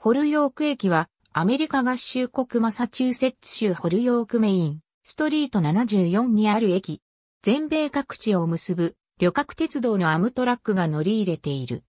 ホルヨーク駅は、アメリカ合衆国マサチューセッツ州ホルヨークメイン、ストリート74にある駅。全米各地を結ぶ、旅客鉄道のアムトラックが乗り入れている。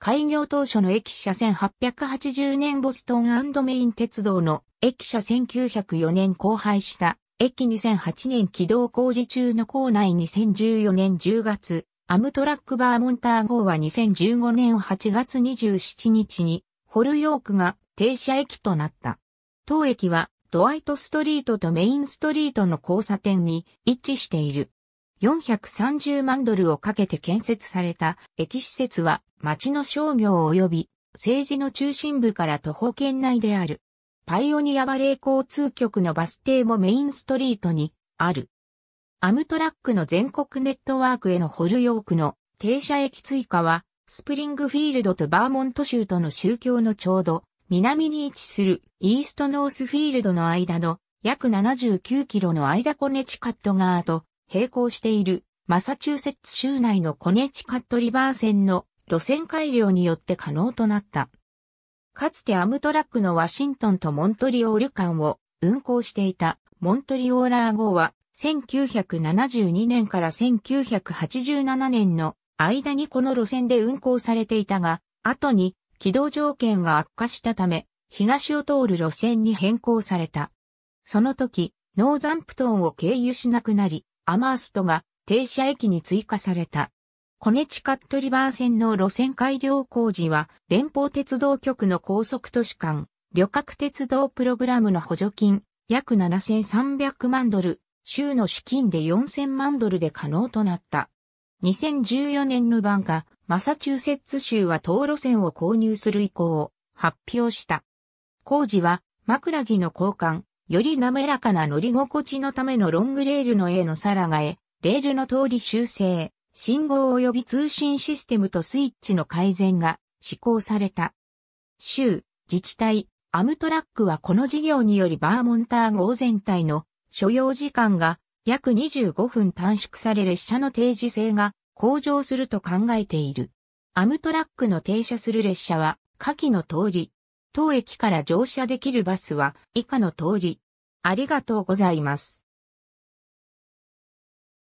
開業当初の駅舎1880年ボストンメイン鉄道の駅舎1904年荒廃した駅2008年起動工事中の構内2014年10月アムトラックバーモンター号は2015年8月27日にホルヨークが停車駅となった。当駅はドワイトストリートとメインストリートの交差点に位置している。430万ドルをかけて建設された駅施設は町の商業及び政治の中心部から徒歩圏内である。パイオニアバレー交通局のバス停もメインストリートにある。アムトラックの全国ネットワークへのホルヨークの停車駅追加はスプリングフィールドとバーモント州との宗教のちょうど南に位置するイーストノースフィールドの間の約79キロの間コネチカット側と並行しているマサチューセッツ州内のコネチカットリバー線の路線改良によって可能となった。かつてアムトラックのワシントンとモントリオール間を運行していたモントリオーラー号は1972年から1987年の間にこの路線で運行されていたが、後に軌道条件が悪化したため、東を通る路線に変更された。その時、ノーザンプトンを経由しなくなり、アマーストが停車駅に追加された。コネチカットリバー線の路線改良工事は、連邦鉄道局の高速都市間、旅客鉄道プログラムの補助金、約7300万ドル、州の資金で4000万ドルで可能となった。2014年の晩が、マサチューセッツ州は道路線を購入する意向を発表した。工事は、枕木の交換、より滑らかな乗り心地のためのロングレールの A のさらがえ、レールの通り修正、信号及び通信システムとスイッチの改善が施行された。州、自治体、アムトラックはこの事業によりバーモンター号全体の所要時間が約25分短縮され列車の定時性が向上すると考えている。アムトラックの停車する列車は下記の通り。当駅から乗車できるバスは以下の通り。ありがとうございます。